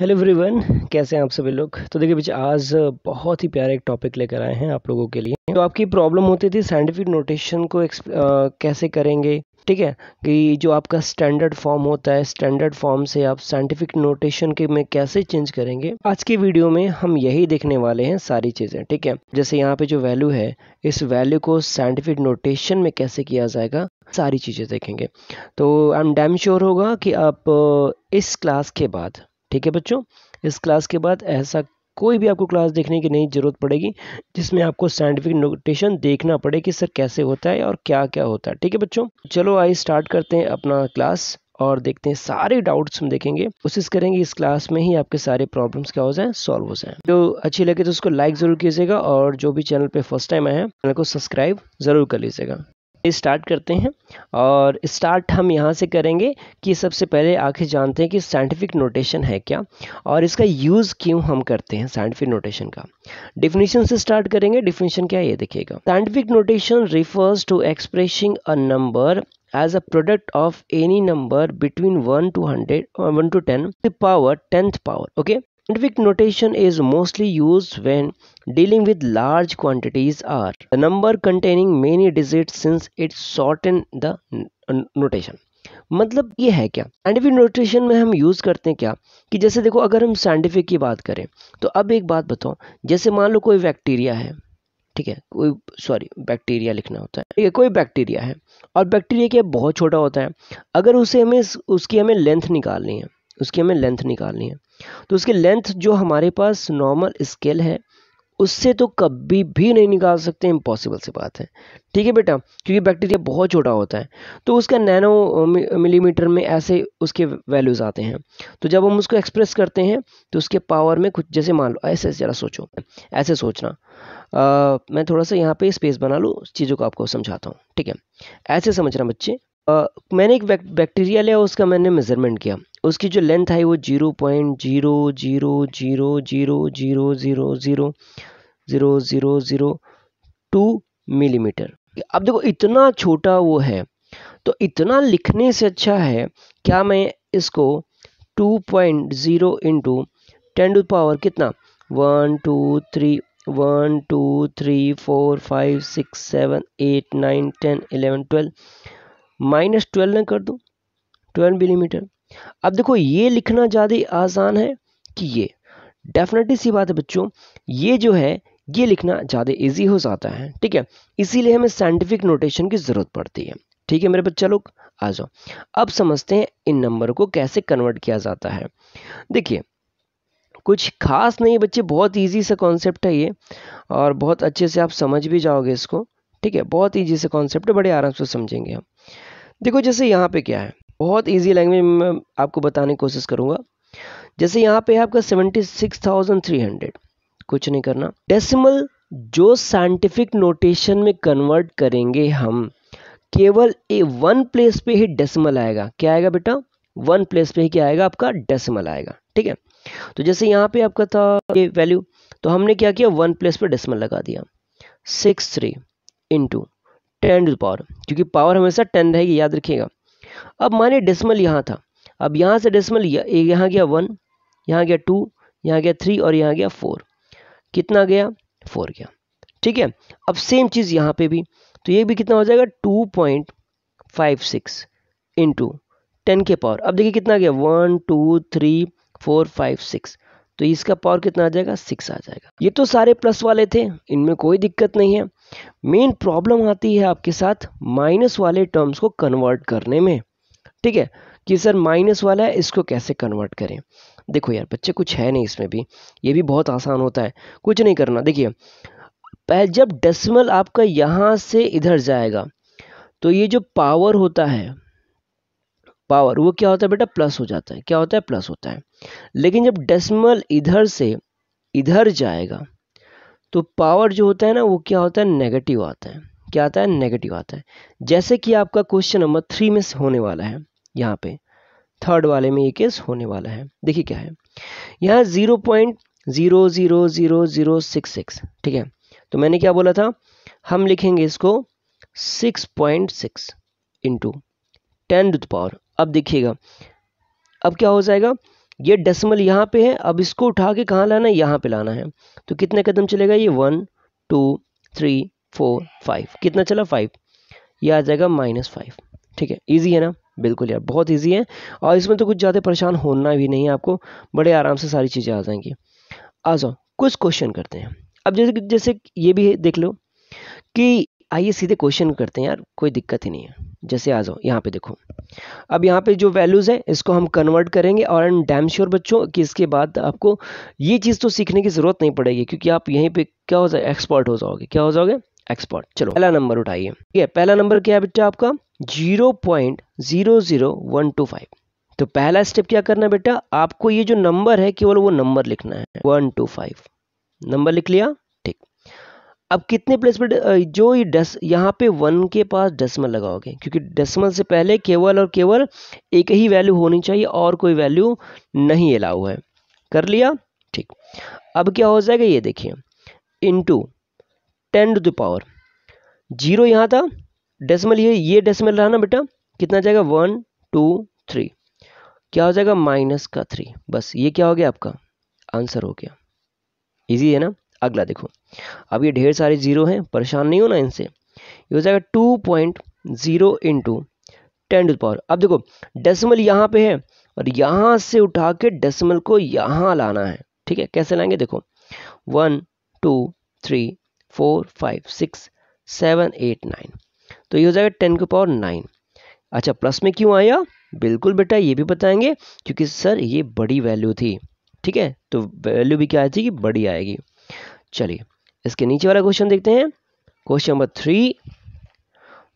Hello everyone कैसे हैं आप सभी लोग तो देखिए बच्चे आज बहुत ही प्यारा एक टॉपिक लेकर आए हैं आप लोगों के लिए तो आपकी प्रॉब्लम होती थी साइंटिफिक नोटेशन को आ, कैसे करेंगे ठीक है कि जो आपका स्टैंडर्ड फॉर्म होता है स्टैंडर्ड फॉर्म से आप साइंटिफिक नोटेशन के में कैसे चेंज करेंगे आज के वीडियो में हम यही देखने वाले हैं सारी चीज़ें ठीक है जैसे यहाँ पे जो वैल्यू है इस वैल्यू को साइंटिफिक नोटेशन में कैसे किया जाएगा सारी चीज़ें देखेंगे तो आई एम डैम श्योर होगा कि आप इस क्लास के बाद ठीक है बच्चों इस क्लास के बाद ऐसा कोई भी आपको क्लास देखने की नहीं ज़रूरत पड़ेगी जिसमें आपको साइंटिफिक नोटेशन देखना पड़े कि सर कैसे होता है और क्या क्या होता है ठीक है बच्चों चलो आइए स्टार्ट करते हैं अपना क्लास और देखते हैं सारे डाउट्स हम देखेंगे कोशिश करेंगे इस क्लास में ही आपके सारे प्रॉब्लम्स क्या हो जाए सॉल्व हो जाए जो अच्छी लगे तो उसको लाइक ज़रूर कीजिएगा और जो भी चैनल पे फर्स्ट टाइम आए हैं चैनल को सब्सक्राइब ज़रूर कर लीजिएगा स्टार्ट करते हैं और स्टार्ट हम यहाँ से करेंगे कि सबसे पहले आखिर जानते हैं कि साइंटिफिक नोटेशन है क्या और इसका यूज़ क्यों हम करते हैं साइंटिफिक नोटेशन का डिफिनीशन से स्टार्ट करेंगे डिफिनीशन क्या है ये देखिएगा scientific notation refers to expressing a number as a product of any number between one to hundred one to ten power tenth power okay Scientific notation is mostly used when dealing with large quantities R. The number containing many digits since it shorten the notation. मतलब ये है क्या scientific notation में हम use करते हैं क्या कि जैसे देखो अगर हम साइंटिफिक की बात करें तो अब एक बात बताओ जैसे मान लो कोई बैक्टीरिया है ठीक है कोई सॉरी बैक्टीरिया लिखना होता है ठीक है कोई बैक्टीरिया है और बैक्टीरिया क्या बहुत छोटा होता है अगर उसे हमें उसकी हमें लेंथ निकालनी है उसकी हमें लेंथ निकालनी है तो उसकी लेंथ जो हमारे पास नॉर्मल स्केल है उससे तो कभी भी नहीं निकाल सकते इम्पॉसिबल सी बात है ठीक है बेटा क्योंकि बैक्टीरिया बहुत छोटा होता है तो उसका नैनो मिलीमीटर में ऐसे उसके वैल्यूज़ आते हैं तो जब हम उसको एक्सप्रेस करते हैं तो उसके पावर में कुछ जैसे मान लो ऐसे ज़रा सोचो ऐसे सोचना आ, मैं थोड़ा सा यहाँ पर स्पेस बना लूँ चीज़ों को आपको समझाता हूँ ठीक है ऐसे समझना बच्चे आ, मैंने एक बैक्टीरिया लिया उसका मैंने मेज़रमेंट किया उसकी जो लेंथ आई वो zero point zero zero zero zero zero zero zero zero zero zero two millimetre अब देखो इतना छोटा वो है तो इतना लिखने से अच्छा है क्या मैं इसको two point zero into ten to power कितना one two three one two three four five six seven eight nine ten eleven twelve minus twelve ना कर दूँ ट्वेल्व मिलीमीटर अब देखो ये लिखना ज़्यादा आसान है कि ये डेफिनेटली सी बात है बच्चों ये जो है ये लिखना ज़्यादा इजी हो जाता है ठीक है इसीलिए हमें साइंटिफिक नोटेशन की ज़रूरत पड़ती है ठीक है मेरे बच्चा लोग आ जाओ अब समझते हैं इन नंबर को कैसे कन्वर्ट किया जाता है देखिए कुछ खास नहीं बच्चे बहुत इजी सा कॉन्सेप्ट है ये और बहुत अच्छे से आप समझ भी जाओगे इसको ठीक है बहुत इजी से कॉन्सेप्ट है बड़े आराम से समझेंगे हम देखो जैसे यहाँ पे क्या है बहुत ईजी लैंग्वेज में आपको बताने की कोशिश करूंगा जैसे यहाँ पे है आपका seventy six thousand three hundred कुछ नहीं करना डेसिमल जो साइंटिफिक नोटेशन में कन्वर्ट करेंगे हम केवल ए वन प्लेस पे ही डेसिमल आएगा क्या आएगा बेटा वन प्लेस पे ही क्या आएगा आपका डेसिमल आएगा ठीक है तो जैसे यहाँ पे आपका था ये वैल्यू तो हमने क्या किया वन प्लेस पे डेसिमल लगा दिया six three into ten to power क्योंकि पावर हमेशा टेन रहेगी याद रखिएगा अब माने डेसिमल यहाँ था अब यहाँ से डेसिमल यहाँ गया वन यहाँ गया टू यहाँ गया थ्री और यहाँ गया फोर कितना गया फोर गया ठीक है अब सेम चीज़ यहाँ पे भी तो ये भी कितना हो जाएगा two point five six into ten के पावर अब देखिए कितना गया one two three four five six तो इसका पावर कितना आ जाएगा सिक्स आ जाएगा ये तो सारे प्लस वाले थे इनमें कोई दिक्कत नहीं है मेन प्रॉब्लम आती है आपके साथ माइनस वाले टर्म्स को कन्वर्ट करने में ठीक है कि सर माइनस वाला है इसको कैसे कन्वर्ट करें देखो यार बच्चे कुछ है नहीं इसमें भी ये भी बहुत आसान होता है कुछ नहीं करना देखिए पहले जब डेसिमल आपका यहाँ से इधर जाएगा तो ये जो पावर होता है पावर वो क्या होता है बेटा प्लस हो जाता है क्या होता है प्लस होता है लेकिन जब डेसिमल इधर से इधर जाएगा तो पावर जो होता है ना वो क्या होता है नेगेटिव आता है क्या आता है नेगेटिव आता है जैसे कि आपका क्वेश्चन नंबर थ्री में होने वाला है यहाँ पे थर्ड वाले में ये केस होने वाला है देखिए क्या है यहाँ zero point zero zero zero zero six six ठीक है तो मैंने क्या बोला था हम लिखेंगे इसको six point six into ten to the power अब देखिएगा अब क्या हो जाएगा ये डेसिमल यहाँ पे है अब इसको उठा के कहाँ लाना है यहाँ पे लाना है तो कितने कदम चलेगा ये one two three four five कितना चला फाइव ये आ जाएगा माइनस फाइव ठीक है ईजी है ना बिल्कुल यार बहुत ईजी है और इसमें तो कुछ ज़्यादा परेशान होना भी नहीं है आपको बड़े आराम से सारी चीज़ें आ जाएंगी आ जाओ कुछ क्वेश्चन करते हैं अब जैसे जैसे ये भी देख लो कि आइए सीधे क्वेश्चन करते हैं यार कोई दिक्कत ही नहीं है जैसे आ जाओ यहाँ पे देखो अब यहाँ पे जो वैल्यूज़ है इसको हम कन्वर्ट करेंगे और एंड डैम श्योर बच्चों कि इसके बाद आपको ये चीज़ तो सीखने की ज़रूरत नहीं पड़ेगी क्योंकि आप यहीं पे क्या हो जाए एक्सपर्ट हो जाओगे क्या हो जाओगे एक्सपर्ट चलो पहला नंबर उठाइए ठीक है पहला नंबर क्या है बेटा आपका zero point zero zero one two five तो पहला स्टेप क्या करना है बेटा आपको ये जो नंबर है केवल वो नंबर लिखना है वन टू फाइव नंबर लिख लिया अब कितने प्लेस पर जो ये डस यहाँ पे वन के पास डेसिमल लगाओगे क्योंकि डेसिमल से पहले केवल और केवल एक ही वैल्यू होनी चाहिए और कोई वैल्यू नहीं अलाउ है कर लिया ठीक अब क्या हो जाएगा ये देखिए two ten to the power zero यहाँ था डेसिमल ये ये डेसिमल रहा ना बेटा कितना जाएगा वन टू थ्री क्या हो जाएगा माइनस का थ्री बस ये क्या हो गया आपका आंसर हो गया इजी है ना अगला देखो अब ये ढेर सारे जीरो हैं परेशान नहीं ना इनसे ये हो जाएगा two point zero into ten to power अब देखो डेसिमल यहाँ पे है और यहाँ से उठा के डेसिमल को यहाँ लाना है ठीक है कैसे लाएंगे देखो one two three four five six seven eight nine तो ये हो जाएगा टेन के पावर नाइन अच्छा प्लस में क्यों आया बिल्कुल बेटा ये भी बताएंगे क्योंकि सर ये बड़ी वैल्यू थी ठीक है तो वैल्यू भी क्या आई थी कि बड़ी आएगी चलिए इसके नीचे वाला क्वेश्चन देखते हैं क्वेश्चन नंबर थ्री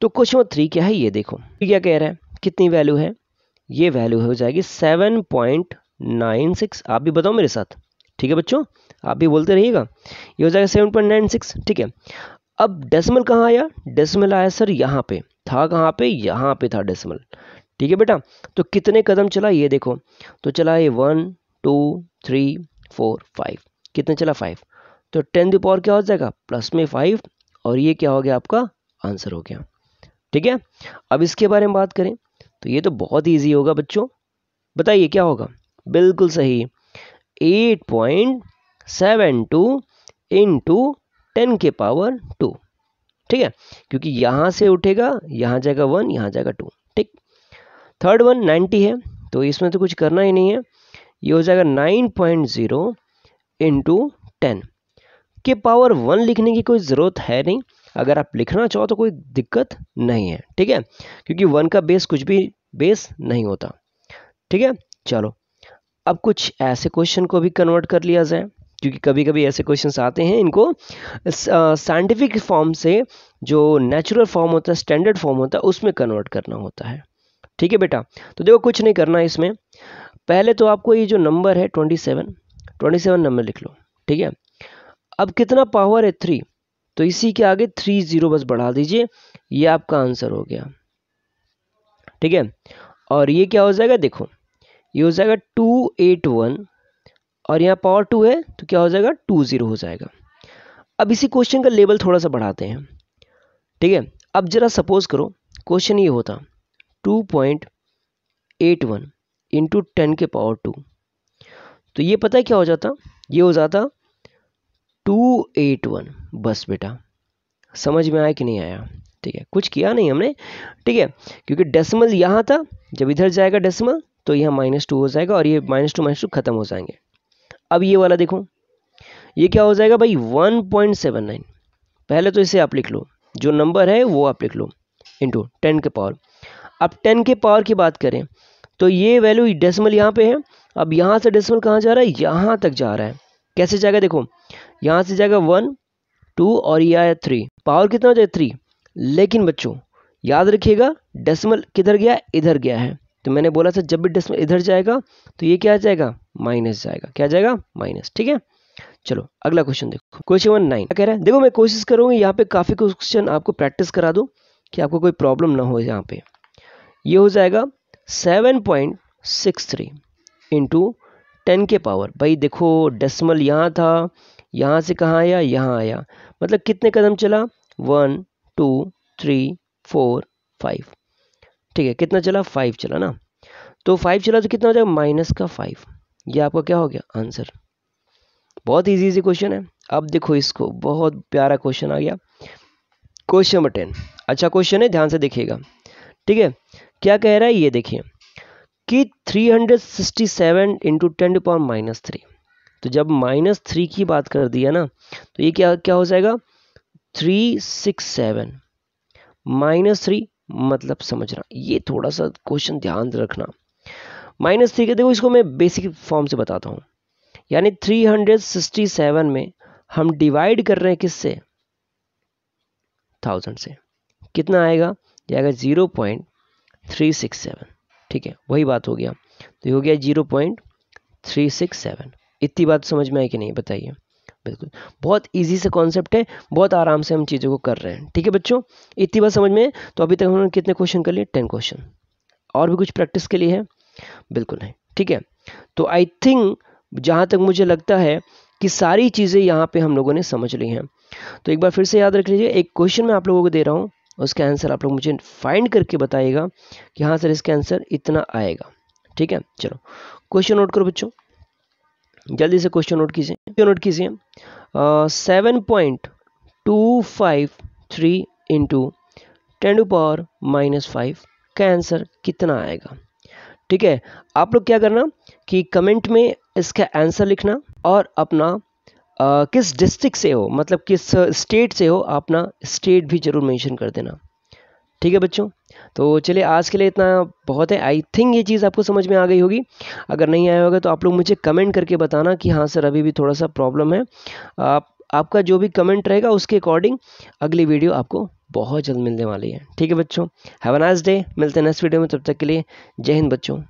तो क्वेश्चन नंबर थ्री क्या है ये देखो क्या कह रहा है कितनी वैल्यू है ये वैल्यू हो जाएगी सेवन पॉइंट नाइन सिक्स आप भी बताओ मेरे साथ ठीक है बच्चों आप भी बोलते रहिएगा ये हो जाएगा सेवन पॉइंट नाइन सिक्स ठीक है अब डेसिमल कहाँ आया डेसिमल आया सर यहाँ पे था कहाँ पे यहाँ पे था डेसिमल ठीक है बेटा तो कितने कदम चला ये देखो तो चला ये one two three four five कितने चला फाइव तो टेन दी पावर क्या हो जाएगा प्लस में फाइव और ये क्या हो गया आपका आंसर हो गया ठीक है अब इसके बारे में बात करें तो ये तो बहुत ईजी होगा बच्चों बताइए क्या होगा बिल्कुल सही eight point seven two into ten के पावर टू ठीक है क्योंकि यहाँ से उठेगा यहाँ जाएगा वन यहाँ जाएगा टू ठीक थर्ड वन नाइन्टी है तो इसमें तो कुछ करना ही नहीं है ये हो जाएगा nine point zero into ten के पावर वन लिखने की कोई ज़रूरत है नहीं अगर आप लिखना चाहो तो कोई दिक्कत नहीं है ठीक है क्योंकि वन का बेस कुछ भी बेस नहीं होता ठीक है चलो अब कुछ ऐसे क्वेश्चन को भी कन्वर्ट कर लिया जाए क्योंकि कभी कभी ऐसे क्वेश्चंस आते हैं इनको साइंटिफिक फॉर्म से जो नेचुरल फॉर्म होता है स्टैंडर्ड फॉर्म होता है उसमें कन्वर्ट करना होता है ठीक है बेटा तो देखो कुछ नहीं करना इसमें पहले तो आपको ये जो नंबर है twenty seven twenty seven number लिख लो ठीक है अब कितना पावर है थ्री तो इसी के आगे थ्री ज़ीरो बस बढ़ा दीजिए ये आपका आंसर हो गया ठीक है और ये क्या हो जाएगा देखो ये हो जाएगा टू एट वन और यहाँ पावर टू है तो क्या हो जाएगा टू ज़ीरो हो जाएगा अब इसी क्वेश्चन का लेवल थोड़ा सा बढ़ाते हैं ठीक है अब ज़रा सपोज़ करो क्वेश्चन ये होता two point eight one into ten के पावर टू तो ये पता है क्या हो जाता ये हो जाता टू एट वन बस बेटा समझ में आया कि नहीं आया ठीक है कुछ किया नहीं हमने ठीक है क्योंकि डेसिमल यहाँ था जब इधर जाएगा डेसिमल तो यहाँ माइनस टू हो जाएगा और ये माइनस टू माइनस टू खत्म हो जाएंगे अब ये वाला देखो ये क्या हो जाएगा भाई वन पॉइंट सेवन नाइन पहले तो इसे आप लिख लो जो नंबर है वो आप लिख लो टू टेन के पावर अब टेन के पावर की बात करें तो ये वैल्यू डेसिमल यहाँ पे है अब यहाँ से डेसिमल कहाँ जा रहा है यहाँ तक जा रहा है कैसे जाएगा देखो यहाँ से जाएगा वन टू और यह आया थ्री पावर कितना हो जाएगा थ्री लेकिन बच्चों याद रखिएगा डेसिमल किधर गया इधर गया है तो मैंने बोला था जब भी डेसिमल इधर जाएगा तो ये क्या जाएगा माइनस जाएगा क्या जाएगा माइनस ठीक है चलो अगला क्वेश्चन देखो क्वेश्चन वन नाइन कह रहा है देखो मैं कोशिश करूँगी यहाँ पे काफ़ी क्वेश्चन आपको प्रैक्टिस करा दूँ कि आपको कोई प्रॉब्लम ना हो यहाँ पे ये हो जाएगा seven point six three into ten के पावर भाई देखो डेसिमल यहाँ था यहाँ से कहाँ आया यहाँ आया मतलब कितने कदम चला one two three four five ठीक है कितना चला फाइव चला ना तो फाइव चला तो कितना हो जाएगा माइनस का फाइव ये आपका क्या हो गया आंसर बहुत इजी इजी क्वेश्चन है अब देखो इसको बहुत प्यारा क्वेश्चन आ गया क्वेश्चन नंबर टेन अच्छा क्वेश्चन है ध्यान से देखिएगा ठीक है क्या कह रहा है ये देखिए कि 367 into ten power minus three तो जब माइनस थ्री की बात कर दिया ना तो ये क्या क्या हो जाएगा three six seven minus three मतलब समझना ये थोड़ा सा क्वेश्चन ध्यान रखना माइनस थ्री के देखो इसको मैं बेसिक फॉर्म से बताता हूँ यानी 367 में हम डिवाइड कर रहे हैं किससे थाउजेंड से कितना आएगा ये आएगा zero point three six seven ठीक है वही बात हो गया तो ये हो गया zero point three six seven इतनी बात समझ में आई कि नहीं बताइए बिल्कुल बहुत इजी से कॉन्सेप्ट है बहुत आराम से हम चीज़ों को कर रहे हैं ठीक है बच्चों इतनी बात समझ में तो अभी तक हमने कितने क्वेश्चन कर लिए टेन क्वेश्चन और भी कुछ प्रैक्टिस के लिए है बिल्कुल नहीं ठीक है तो आई थिंक जहाँ तक मुझे लगता है कि सारी चीज़ें यहाँ पे हम लोगों ने समझ ली हैं तो एक बार फिर से याद रख लीजिए एक क्वेश्चन मैं आप लोगों को दे रहा हूँ उसका आंसर आप लोग मुझे फाइंड करके बताइएगा कि हाँ सर इसका आंसर इतना आएगा ठीक है चलो क्वेश्चन नोट करो बच्चों जल्दी से क्वेश्चन नोट कीजिए क्वेश्चन नोट कीजिए seven point two five three into ten to power minus five का आंसर कितना आएगा ठीक है आप लोग क्या करना कि कमेंट में इसका आंसर लिखना और अपना आ, किस डिस्ट्रिक्ट से हो मतलब किस स्टेट से हो अपना स्टेट भी ज़रूर मेंशन कर देना ठीक है बच्चों तो चलिए आज के लिए इतना बहुत है आई थिंक ये चीज़ आपको समझ में आ गई होगी अगर नहीं आया होगा तो आप लोग मुझे कमेंट करके बताना कि हाँ सर अभी भी थोड़ा सा प्रॉब्लम है आप आपका जो भी कमेंट रहेगा उसके अकॉर्डिंग अगली वीडियो आपको बहुत जल्द मिलने वाली है ठीक है बच्चों हैव अ नाइस डे मिलते हैं नेक्स्ट वीडियो में तब तक के लिए जय हिंद बच्चों